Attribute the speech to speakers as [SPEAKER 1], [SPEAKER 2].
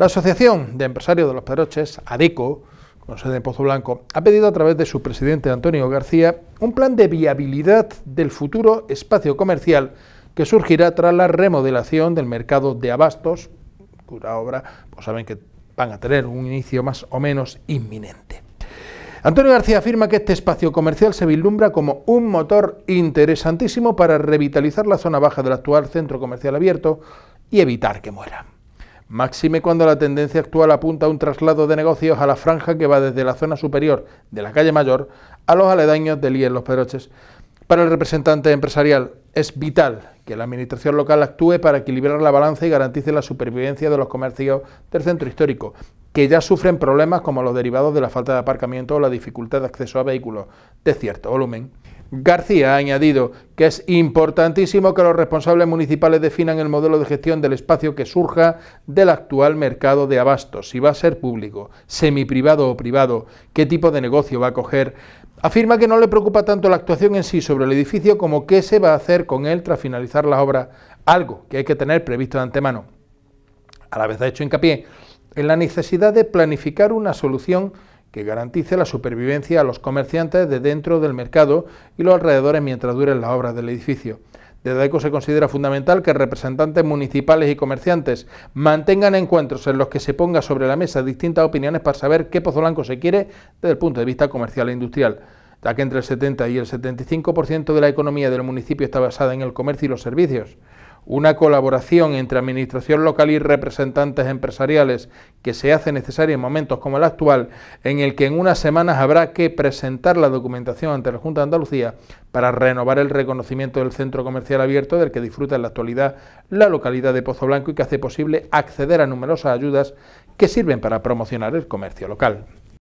[SPEAKER 1] La Asociación de Empresarios de los Pedroches, ADECO, con sede en Pozo Blanco, ha pedido a través de su presidente Antonio García un plan de viabilidad del futuro espacio comercial que surgirá tras la remodelación del mercado de abastos, cuya obra pues saben que van a tener un inicio más o menos inminente. Antonio García afirma que este espacio comercial se vislumbra como un motor interesantísimo para revitalizar la zona baja del actual centro comercial abierto y evitar que muera. Máxime cuando la tendencia actual apunta a un traslado de negocios a la franja que va desde la zona superior de la calle Mayor a los aledaños del en Los Peroches. Para el representante empresarial es vital que la administración local actúe para equilibrar la balanza y garantice la supervivencia de los comercios del centro histórico, que ya sufren problemas como los derivados de la falta de aparcamiento o la dificultad de acceso a vehículos de cierto volumen. García ha añadido que es importantísimo que los responsables municipales definan el modelo de gestión del espacio que surja del actual mercado de abastos, si va a ser público, semiprivado o privado, qué tipo de negocio va a coger. Afirma que no le preocupa tanto la actuación en sí sobre el edificio como qué se va a hacer con él tras finalizar la obra, algo que hay que tener previsto de antemano. A la vez ha hecho hincapié en la necesidad de planificar una solución que garantice la supervivencia a los comerciantes de dentro del mercado y los alrededores mientras duren las obras del edificio. Desde ECO se considera fundamental que representantes municipales y comerciantes mantengan encuentros en los que se ponga sobre la mesa distintas opiniones para saber qué Pozo Blanco se quiere desde el punto de vista comercial e industrial ya que entre el 70 y el 75% de la economía del municipio está basada en el comercio y los servicios una colaboración entre administración local y representantes empresariales que se hace necesaria en momentos como el actual, en el que en unas semanas habrá que presentar la documentación ante la Junta de Andalucía para renovar el reconocimiento del centro comercial abierto del que disfruta en la actualidad la localidad de Pozo Blanco y que hace posible acceder a numerosas ayudas que sirven para promocionar el comercio local.